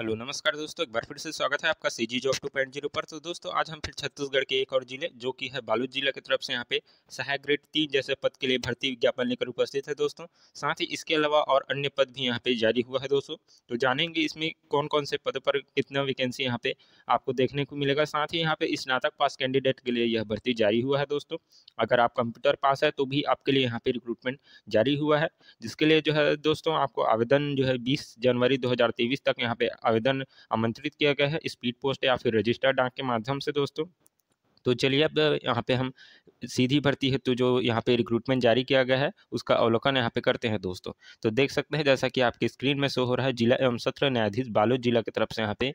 hello नमस्कार दोस्तों एक बार फिर से स्वागत है आपका C G job two point zero पर तो दोस्तों आज हम फिर छत्तीसगढ़ के एक और जिले जो कि है बालू जिला की तरफ से यहाँ पे सहायक ग्रेड तीन जैसे पद के लिए भर्ती विज्ञापन लेकर उपस्थित है दोस्तों साथ ही इसके अलावा और अन्य पद भी यहाँ पे जारी हुआ है दोस्तों तो जानेंगे इसमें कौन कौन से पद पर कितना वैकेंसी यहाँ पे आपको देखने को मिलेगा साथ ही यहाँ पे स्नातक पास कैंडिडेट के लिए यह भर्ती जारी हुआ है दोस्तों अगर आप कंप्यूटर पास है तो भी आपके लिए यहाँ पे रिक्रूटमेंट जारी हुआ है जिसके लिए जो है दोस्तों आपको आवेदन जो है बीस जनवरी दो तक यहाँ पे आवेदन आमंत्रित किया गया है स्पीड पोस्ट या फिर रजिस्टर डाक के माध्यम से दोस्तों तो चलिए अब यहाँ पे हम सीधी भर्ती है तो जो यहाँ पे रिक्रूटमेंट जारी किया गया है उसका अवलोकन यहाँ पे करते हैं दोस्तों तो देख सकते हैं जैसा कि आपके स्क्रीन में शो हो रहा है जिला एवं सत्र न्यायाधीश बालोद जिला की तरफ से यहाँ पे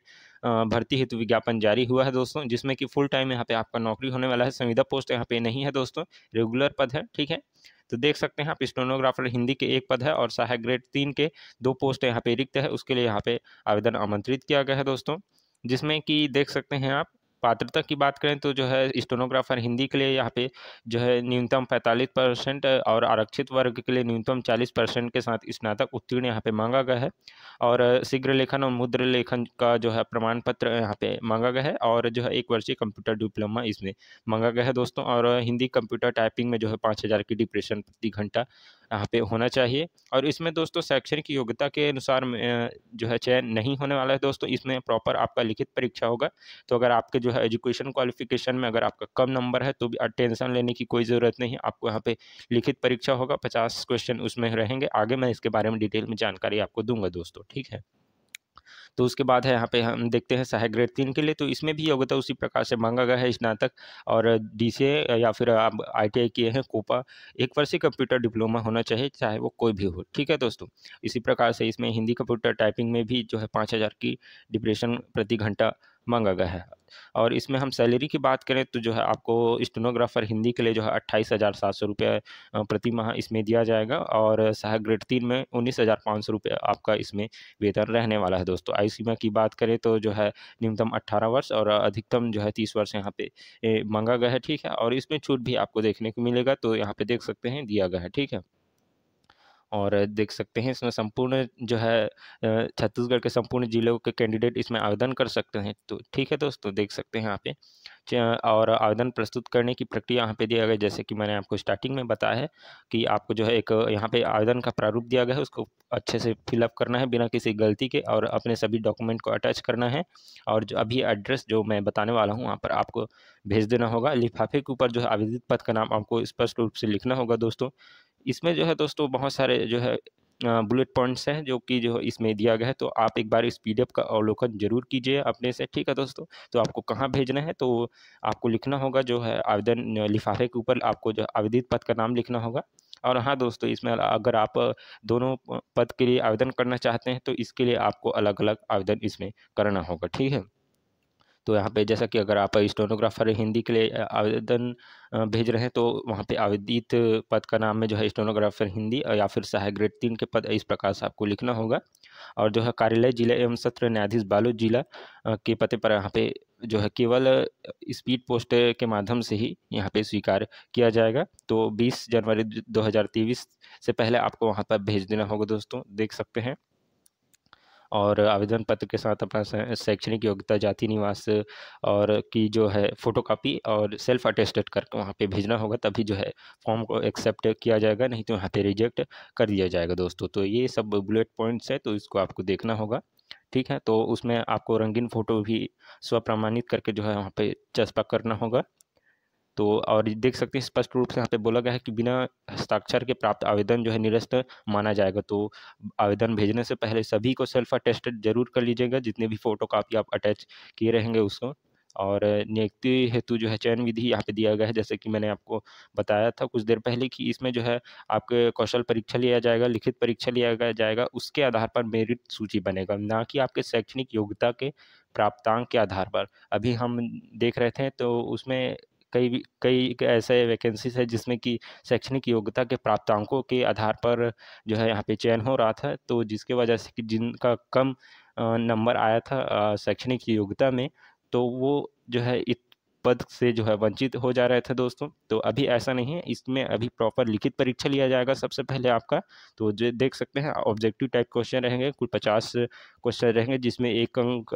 भर्ती हेतु विज्ञापन जारी हुआ है दोस्तों जिसमें कि फुल टाइम यहाँ पे आपका नौकरी होने वाला है संविदा पोस्ट यहाँ पे नहीं है दोस्तों रेगुलर पद है ठीक है तो देख सकते हैं आप स्टोनोग्राफर हिंदी के एक पद है और सहायक ग्रेड तीन के दो पोस्ट यहाँ पे रिक्त है उसके लिए यहाँ पे आवेदन आमंत्रित किया गया है दोस्तों जिसमें कि देख सकते हैं आप पात्रता की बात करें तो जो है स्टोनोग्राफर हिंदी के लिए यहाँ पे जो है न्यूनतम पैंतालीस परसेंट और आरक्षित वर्ग के लिए न्यूनतम चालीस परसेंट के साथ स्नातक उत्तीर्ण यहाँ पे मांगा गया है और शीघ्र लेखन और मुद्र लेखन का जो है प्रमाण पत्र यहाँ पे मांगा गया है और जो है एक वर्षीय कंप्यूटर डिप्लोमा इसमें मांगा गया है दोस्तों और हिंदी कंप्यूटर टाइपिंग में जो है पाँच हज़ार की डिप्रेशन प्रति घंटा यहाँ पे होना चाहिए और इसमें दोस्तों शैक्षणिक योग्यता के अनुसार जो है चयन नहीं होने वाला है दोस्तों इसमें प्रॉपर आपका लिखित परीक्षा होगा तो अगर आपके जो है एजुकेशन क्वालिफिकेशन में अगर आपका कम नंबर है तो भी टेंशन लेने की कोई ज़रूरत नहीं आपको यहाँ पे लिखित परीक्षा होगा पचास क्वेश्चन उसमें रहेंगे आगे मैं इसके बारे में डिटेल में जानकारी आपको दूंगा दोस्तों ठीक है तो उसके बाद है यहाँ पे हम देखते हैं सहायक ग्रेड तीन के लिए तो इसमें भी योग्यता उसी प्रकार से मांगा गया है स्नातक और डीसीए या फिर आप आईटीआई किए हैं कोपा एक वर्षीय कंप्यूटर डिप्लोमा होना चाहिए चाहे वो कोई भी हो ठीक है दोस्तों इसी प्रकार से इसमें हिंदी कंप्यूटर टाइपिंग में भी जो है पाँच हज़ार की डिप्रेशन प्रति घंटा मांगा गया है और इसमें हम सैलरी की बात करें तो जो है आपको स्टेनोग्राफर हिंदी के लिए जो है अट्ठाईस हज़ार सात सौ रुपये प्रति माह इसमें दिया जाएगा और सह ग्रेड तीन में उन्नीस हज़ार पाँच सौ रुपये आपका इसमें वेतन रहने वाला है दोस्तों आयु सीमा की बात करें तो जो है न्यूनतम अट्ठारह वर्ष और अधिकतम जो है तीस वर्ष यहाँ पे मांगा गया है ठीक है और इसमें छूट भी आपको देखने को मिलेगा तो यहाँ पर देख सकते हैं दिया गया है ठीक है और देख सकते हैं इसमें संपूर्ण जो है छत्तीसगढ़ के संपूर्ण जिलों के कैंडिडेट इसमें आवेदन कर सकते हैं तो ठीक है दोस्तों देख सकते हैं यहाँ पे और आवेदन प्रस्तुत करने की प्रक्रिया यहाँ पे दिया गया जैसे कि मैंने आपको स्टार्टिंग में बताया है कि आपको जो है एक यहाँ पे आवेदन का प्रारूप दिया गया है उसको अच्छे से फिलअप करना है बिना किसी गलती के और अपने सभी डॉक्यूमेंट को अटैच करना है और जो अभी एड्रेस जो मैं बताने वाला हूँ वहाँ पर आपको भेज देना होगा लिफाफे के ऊपर जो है आवेदित पद का नाम आपको स्पष्ट रूप से लिखना होगा दोस्तों इसमें जो है दोस्तों बहुत सारे जो है बुलेट पॉइंट्स हैं जो कि जो इसमें दिया गया है तो आप एक बार इस पीडीएफ का अवलोकन जरूर कीजिए अपने से ठीक है दोस्तों तो आपको कहाँ भेजना है तो आपको लिखना होगा जो है आवेदन लिफाफे के ऊपर आपको जो आवेदित पद का नाम लिखना होगा और हाँ दोस्तों इसमें अगर आप दोनों पद के लिए आवेदन करना चाहते हैं तो इसके लिए आपको अलग अलग आवेदन इसमें करना होगा ठीक है तो यहाँ पे जैसा कि अगर आप स्टोनोग्राफर हिंदी के लिए आवेदन भेज रहे हैं तो वहाँ पे आवेदित पद का नाम में जो है स्टोनोग्राफर हिंदी या फिर सहायक ग्रेड तीन के पद इस प्रकार से आपको लिखना होगा और जो है कार्यालय जिला एवं सत्र न्यायाधीश बालू जिला के पते पर यहाँ पे जो है केवल स्पीड पोस्ट के माध्यम से ही यहाँ पे स्वीकार किया जाएगा तो 20 जनवरी 2023 से पहले आपको वहाँ पर भेज देना होगा दोस्तों देख सकते हैं और आवेदन पत्र के साथ अपना शैक्षणिक योग्यता जाति निवास और की जो है फ़ोटो कापी और सेल्फ अटेस्टेड करके वहाँ पे भेजना होगा तभी जो है फॉर्म को एक्सेप्ट किया जाएगा नहीं तो यहाँ पे रिजेक्ट कर दिया जाएगा दोस्तों तो ये सब बुलेट पॉइंट्स है तो इसको आपको देखना होगा ठीक है तो उसमें आपको रंगीन फ़ोटो भी स्व करके जो है वहाँ पे चस्पा करना होगा तो और देख सकते हैं स्पष्ट रूप से यहाँ पे बोला गया है कि बिना हस्ताक्षर के प्राप्त आवेदन जो है निरस्त माना जाएगा तो आवेदन भेजने से पहले सभी को सेल्फ अटेस्टेड जरूर कर लीजिएगा जितने भी फोटो कापी आप अटैच किए रहेंगे उसको और नियुक्ति हेतु जो है चयन विधि यहाँ पे दिया गया है जैसे कि मैंने आपको बताया था कुछ देर पहले कि इसमें जो है आपके कौशल परीक्षा लिया जाएगा लिखित परीक्षा लिया जाएगा उसके आधार पर मेरिट सूची बनेगा ना कि आपके शैक्षणिक योग्यता के प्राप्तांक के आधार पर अभी हम देख रहे थे तो उसमें कई कई ऐसे वैकेंसीज है जिसमें कि शैक्षणिक योग्यता के प्राप्तांकों के आधार पर जो है यहाँ पे चयन हो रहा था तो जिसके वजह से कि जिनका कम नंबर आया था शैक्षणिक योग्यता में तो वो जो है इत पद से जो है वंचित हो जा रहे थे दोस्तों तो अभी ऐसा नहीं है इसमें अभी प्रॉपर लिखित परीक्षा लिया जाएगा सबसे पहले आपका तो जो देख सकते हैं ऑब्जेक्टिव टाइप क्वेश्चन रहेंगे कुल पचास क्वेश्चन रहेंगे जिसमें एक अंक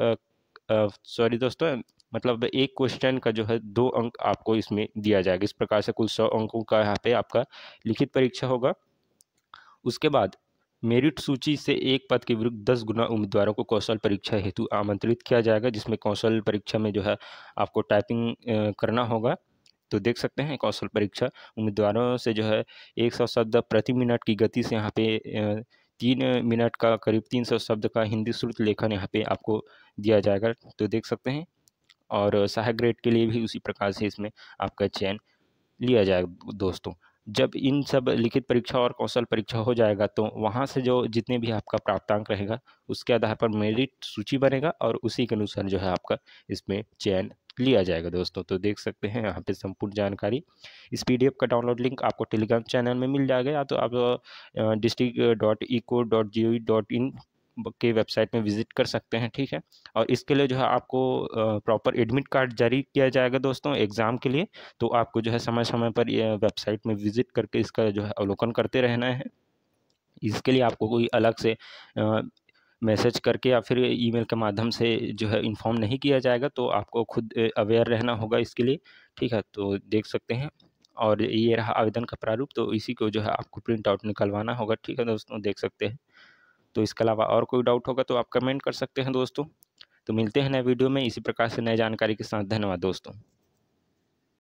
सॉरी दोस्तों मतलब एक क्वेश्चन का जो है दो अंक आपको इसमें दिया जाएगा इस प्रकार से कुल सौ अंकों का यहाँ पे आपका लिखित परीक्षा होगा उसके बाद मेरिट सूची से एक पद के विरुद्ध दस गुना उम्मीदवारों को कौशल परीक्षा हेतु आमंत्रित किया जाएगा जिसमें कौशल परीक्षा में जो है आपको टाइपिंग करना होगा तो देख सकते हैं कौशल परीक्षा उम्मीदवारों से जो है एक सौ शब्द प्रति मिनट की गति से यहाँ पे तीन मिनट का करीब तीन सौ शब्द का हिंदी श्रुत लेखन यहाँ पे आपको दिया जाएगा तो देख सकते हैं और सहायक ग्रेड के लिए भी उसी प्रकार से इसमें आपका चयन लिया जाएगा दोस्तों जब इन सब लिखित परीक्षा और कौशल परीक्षा हो जाएगा तो वहाँ से जो जितने भी आपका प्राप्तांक रहेगा उसके आधार पर मेरिट सूची बनेगा और उसी के अनुसार जो है आपका इसमें चयन लिया जाएगा दोस्तों तो देख सकते हैं यहाँ पे संपूर्ण जानकारी इस पीडीएफ का डाउनलोड लिंक आपको टेलीग्राम चैनल में मिल जाएगा या तो आप district dot E dot G O dot in के वेबसाइट में विजिट कर सकते हैं ठीक है और इसके लिए जो है आपको प्रॉपर एडमिट कार्ड जारी किया जाएगा दोस्तों एग्ज़ाम के लिए तो आपको जो है समय समय पर वेबसाइट में विजिट करके इसका जो है अवलोकन करते रहना है इसके लिए आपको कोई अलग से मैसेज करके या फिर ईमेल के माध्यम से जो है इन्फॉर्म नहीं किया जाएगा तो आपको खुद अवेयर रहना होगा इसके लिए ठीक है तो देख सकते हैं और ये रहा आवेदन का प्रारूप तो इसी को जो है आपको प्रिंट आउट निकलवाना होगा ठीक है दोस्तों देख सकते हैं तो इसके अलावा और कोई डाउट होगा तो आप कमेंट कर सकते हैं दोस्तों तो मिलते हैं नए वीडियो में इसी प्रकार से नए जानकारी के साथ धन्यवाद दोस्तों